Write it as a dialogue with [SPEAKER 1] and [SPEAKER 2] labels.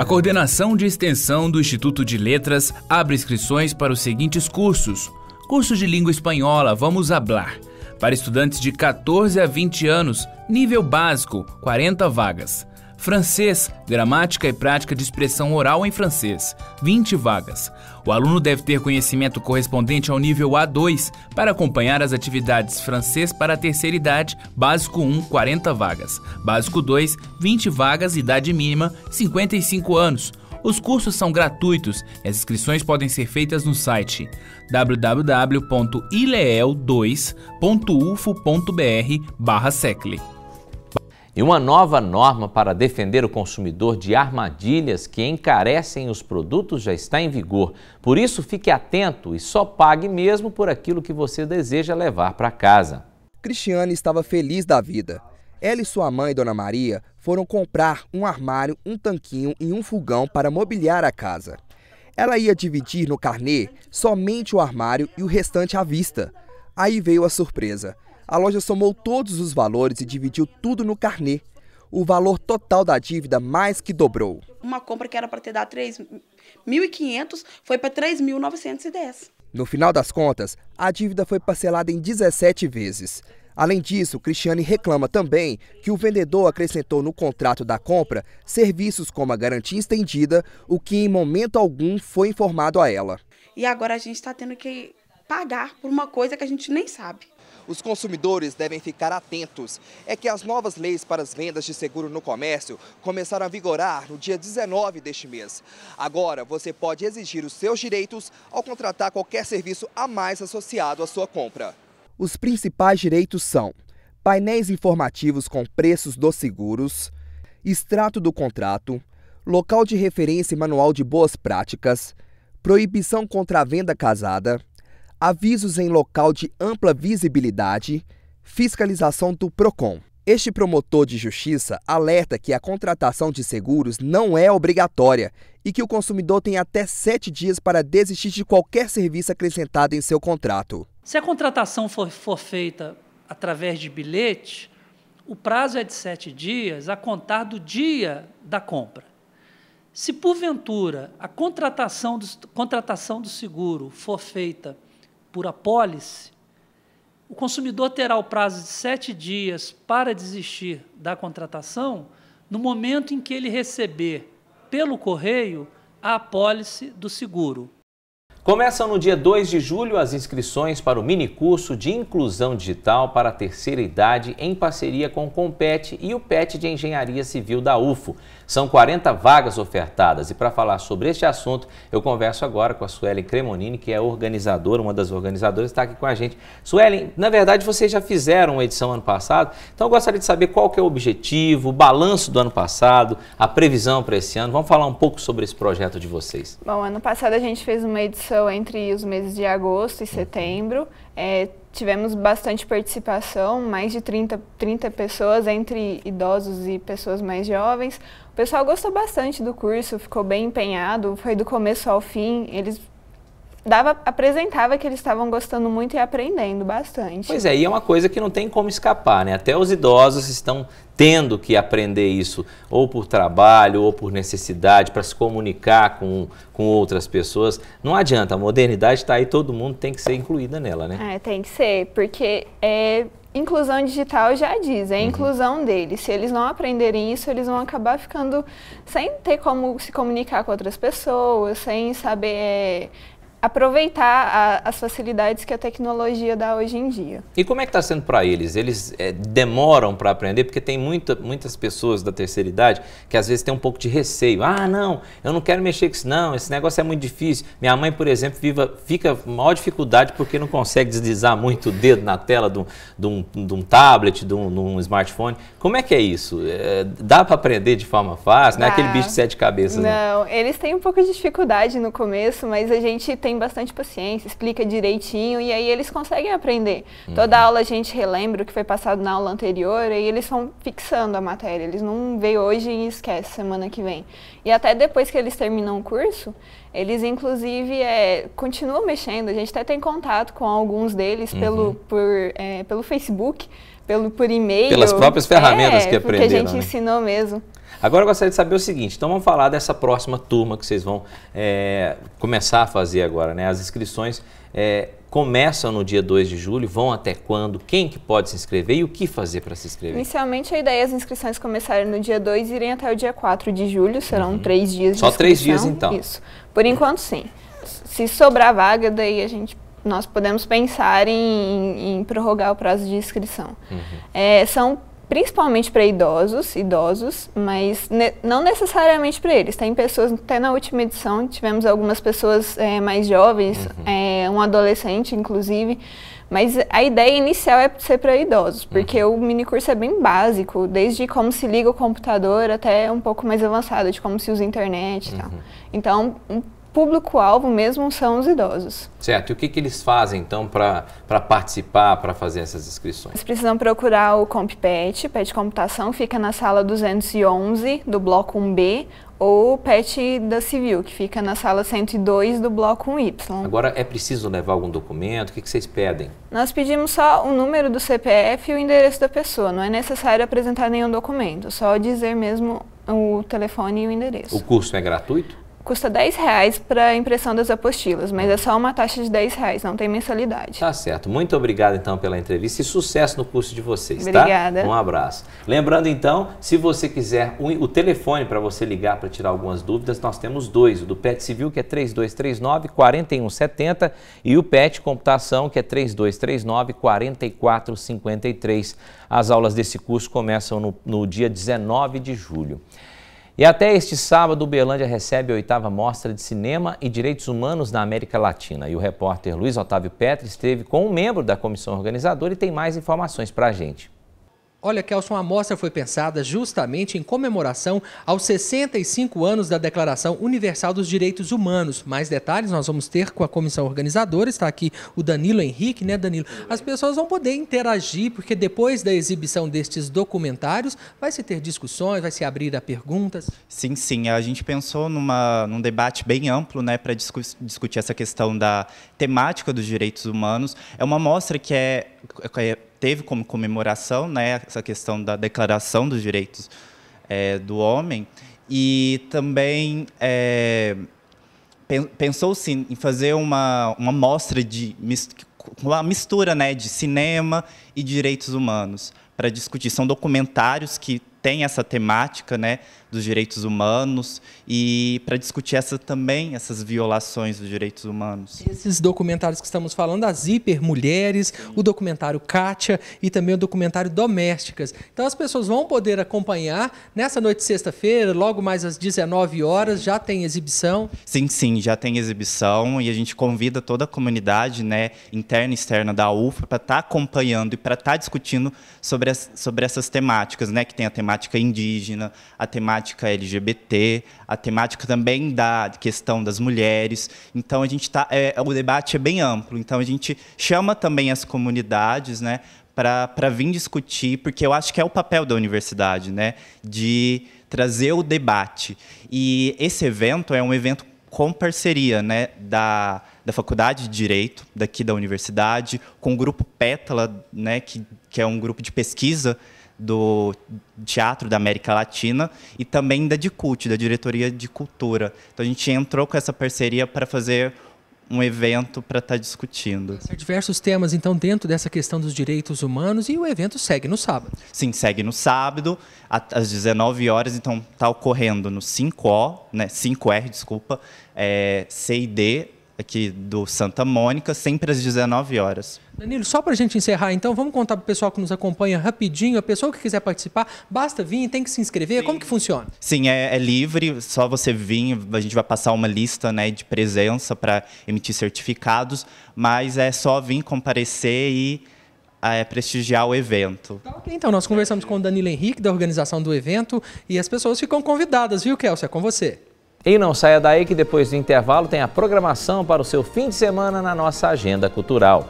[SPEAKER 1] A coordenação de extensão do Instituto de Letras abre inscrições para os seguintes cursos: curso de língua espanhola, vamos hablar, para estudantes de 14 a 20 anos, Nível básico, 40 vagas. Francês, gramática e prática de expressão oral em francês, 20 vagas. O aluno deve ter conhecimento correspondente ao nível A2 para acompanhar as atividades francês para a terceira idade, básico 1, 40 vagas, básico 2, 20 vagas, idade mínima, 55 anos. Os cursos são gratuitos e as inscrições podem ser feitas no site www.ileel2.ufo.br/secle e uma nova norma para defender o consumidor de armadilhas que encarecem os produtos já está em vigor. Por isso, fique atento e só pague mesmo por aquilo que você deseja levar para casa.
[SPEAKER 2] Cristiane estava feliz da vida. Ela e sua mãe, Dona Maria, foram comprar um armário, um tanquinho e um fogão para mobiliar a casa. Ela ia dividir no carnê somente o armário e o restante à vista. Aí veio a surpresa. A loja somou todos os valores e dividiu tudo no carnê. O valor total da dívida mais que dobrou. Uma compra que era para ter dado 3.500 foi para 3.910. No final das contas, a dívida foi parcelada em 17 vezes. Além disso, Cristiane reclama também que o vendedor acrescentou no contrato da compra serviços como a garantia estendida, o que em momento algum foi informado a ela.
[SPEAKER 3] E agora a gente está tendo que pagar por uma coisa que a gente nem sabe.
[SPEAKER 2] Os consumidores devem ficar atentos. É que as novas leis para as vendas de seguro no comércio começaram a vigorar no dia 19 deste mês. Agora, você pode exigir os seus direitos ao contratar qualquer serviço a mais associado à sua compra. Os principais direitos são painéis informativos com preços dos seguros, extrato do contrato, local de referência e manual de boas práticas, proibição contra a venda casada, avisos em local de ampla visibilidade, fiscalização do PROCON. Este promotor de justiça alerta que a contratação de seguros não é obrigatória e que o consumidor tem até sete dias para desistir de qualquer serviço acrescentado em seu contrato.
[SPEAKER 4] Se a contratação for, for feita através de bilhete, o prazo é de sete dias a contar do dia da compra. Se porventura a contratação do, contratação do seguro for feita por apólice, o consumidor terá o prazo de sete dias para desistir da contratação no momento em que ele receber pelo correio a apólice do seguro. Começam no dia 2
[SPEAKER 1] de julho as inscrições para o mini curso de inclusão digital para a terceira idade em parceria com o Compete e o PET de Engenharia Civil da UFO. São 40 vagas ofertadas e para falar sobre este assunto eu converso agora com a Suelen Cremonini, que é organizadora, uma das organizadoras, está aqui com a gente. Suelen, na verdade vocês já fizeram uma edição ano passado, então eu gostaria de saber qual é o objetivo, o balanço do ano passado, a previsão para esse ano. Vamos falar um pouco sobre esse projeto de vocês.
[SPEAKER 3] Bom, ano passado a gente fez uma edição então, entre os meses de agosto e setembro, é, tivemos bastante participação, mais de 30, 30 pessoas, entre idosos e pessoas mais jovens. O pessoal gostou bastante do curso, ficou bem empenhado, foi do começo ao fim, eles dava, apresentava que eles estavam gostando muito e aprendendo bastante. Pois é,
[SPEAKER 1] e é uma coisa que não tem como escapar, né? Até os idosos estão tendo que aprender isso, ou por trabalho, ou por necessidade, para se comunicar com, com outras pessoas. Não adianta, a modernidade está aí, todo mundo tem que ser incluída nela, né?
[SPEAKER 3] É, tem que ser, porque é, inclusão digital já diz, é a uhum. inclusão deles. Se eles não aprenderem isso, eles vão acabar ficando sem ter como se comunicar com outras pessoas, sem saber é, aproveitar a, as facilidades que a tecnologia dá hoje em dia.
[SPEAKER 1] E como é que está sendo para eles? Eles é, demoram para aprender? Porque tem muita, muitas pessoas da terceira idade que às vezes têm um pouco de receio. Ah, não, eu não quero mexer com isso não, esse negócio é muito difícil. Minha mãe, por exemplo, viva, fica com maior dificuldade porque não consegue deslizar muito o dedo na tela de um, de um, tablet, de um, de um, smartphone. Como é que é isso? É, dá para aprender de forma fácil? Não é aquele bicho de sete
[SPEAKER 2] cabeças, não. Né?
[SPEAKER 3] Não, eles têm um pouco de dificuldade no começo, mas a gente tem tem bastante paciência, explica direitinho e aí eles conseguem aprender. Uhum. Toda aula a gente relembra o que foi passado na aula anterior e eles vão fixando a matéria. Eles não veem hoje e esquecem semana que vem. E até depois que eles terminam o curso, eles inclusive é, continuam mexendo. A gente até tem contato com alguns deles uhum. pelo, por, é, pelo Facebook pelo por e-mail. Pelas próprias ferramentas é, que aprenderam. a gente né? ensinou mesmo.
[SPEAKER 1] Agora eu gostaria de saber o seguinte, então vamos falar dessa próxima turma que vocês vão é, começar a fazer agora, né? As inscrições é, começam no dia 2 de julho, vão até quando, quem que pode se inscrever e o que fazer para se inscrever?
[SPEAKER 3] Inicialmente a ideia é as inscrições começarem no dia 2 e irem até o dia 4 de julho, serão uhum. três dias de Só três dias então? Isso, por enquanto sim. Se sobrar vaga, daí a gente nós podemos pensar em, em, prorrogar o prazo de inscrição. Uhum. É, são principalmente para idosos, idosos, mas ne não necessariamente para eles. Tem pessoas, até na última edição, tivemos algumas pessoas é, mais jovens, uhum. é, um adolescente, inclusive, mas a ideia inicial é ser para idosos, porque uhum. o mini curso é bem básico, desde como se liga o computador até um pouco mais avançado, de como se usa a internet e tal. Uhum. Então, um público-alvo mesmo são os idosos.
[SPEAKER 1] Certo. E o que, que eles fazem, então, para participar, para fazer essas inscrições? Eles
[SPEAKER 3] precisam procurar o CompPet. PET Computação fica na sala 211 do bloco 1B ou o PET da Civil, que fica na sala 102 do bloco 1Y.
[SPEAKER 1] Agora, é preciso levar algum documento? O que, que vocês pedem?
[SPEAKER 3] Nós pedimos só o número do CPF e o endereço da pessoa. Não é necessário apresentar nenhum documento, só dizer mesmo o telefone e o endereço. O
[SPEAKER 1] curso é gratuito?
[SPEAKER 3] custa 10 reais para a impressão das apostilas, mas é só uma taxa de 10 reais, não tem mensalidade. Tá
[SPEAKER 1] certo. Muito obrigado então pela entrevista e sucesso no curso de vocês, tá? Obrigada. Tá? Um abraço. Lembrando então, se você quiser o, telefone para você ligar para tirar algumas dúvidas, nós temos dois, o do PET Civil que é 3239 4170 e o PET Computação que é 3239 4453. As aulas desse curso começam no, no dia 19 de julho. E até este sábado, Uberlândia recebe a oitava Mostra de Cinema e Direitos Humanos na América Latina. E o repórter Luiz Otávio Petri esteve com um membro da comissão organizadora e tem mais informações para a gente.
[SPEAKER 4] Olha, Kelson, a mostra foi pensada justamente em comemoração aos 65 anos da Declaração Universal dos Direitos Humanos. Mais detalhes nós vamos ter com a comissão organizadora. Está aqui o Danilo Henrique, né, Danilo? As pessoas vão poder interagir, porque depois da exibição destes documentários vai se ter discussões, vai se abrir a perguntas.
[SPEAKER 5] Sim, sim. A gente pensou numa, num debate bem amplo né, para discu discutir essa questão da temática dos direitos humanos. É uma mostra que é é, teve como comemoração né, essa questão da Declaração dos Direitos é, do Homem e também é, pensou sim em fazer uma, uma mostra de uma mistura né, de cinema e direitos humanos para discutir. São documentários que tem essa temática né, dos direitos humanos e para discutir essa, também essas violações dos direitos humanos.
[SPEAKER 4] Esses documentários que estamos falando, as hipermulheres, o documentário Kátia e também o documentário Domésticas. Então as pessoas vão poder acompanhar nessa noite de sexta-feira, logo mais às 19
[SPEAKER 5] horas, já tem exibição? Sim, sim, já tem exibição e a gente convida toda a comunidade né, interna e externa da UFA para estar tá acompanhando e para estar tá discutindo sobre, as, sobre essas temáticas, né, que tem a temática temática indígena, a temática LGBT, a temática também da questão das mulheres. Então a gente tá, é, é, o debate é bem amplo. Então a gente chama também as comunidades, né, para vir discutir, porque eu acho que é o papel da universidade, né, de trazer o debate. E esse evento é um evento com parceria né, da, da Faculdade de Direito, daqui da universidade, com o grupo Pétala, né, que, que é um grupo de pesquisa do Teatro da América Latina e também da DICUT, da Diretoria de Cultura. Então a gente entrou com essa parceria para fazer um evento para estar tá discutindo. Diversos temas, então, dentro dessa questão dos direitos humanos e o evento segue no sábado. Sim, segue no sábado, às 19 horas, então está ocorrendo no 5O, né, 5R, desculpa, é, CID, aqui do Santa Mônica, sempre às 19 horas.
[SPEAKER 4] Danilo, só para a gente encerrar, então, vamos contar para o pessoal que nos acompanha rapidinho, a pessoa que quiser participar, basta vir, tem que se inscrever, Sim. como que funciona?
[SPEAKER 5] Sim, é, é, livre, só você vir, a gente vai passar uma lista né, de presença para emitir certificados, mas é só vir comparecer e ah, é, prestigiar o evento. Tá,
[SPEAKER 4] okay, então, nós conversamos com o Danilo Henrique, da organização do evento, e as pessoas ficam convidadas, viu, Kelsey? É com você.
[SPEAKER 1] E não saia daí que depois do intervalo tem a programação para o seu fim de semana na nossa agenda cultural.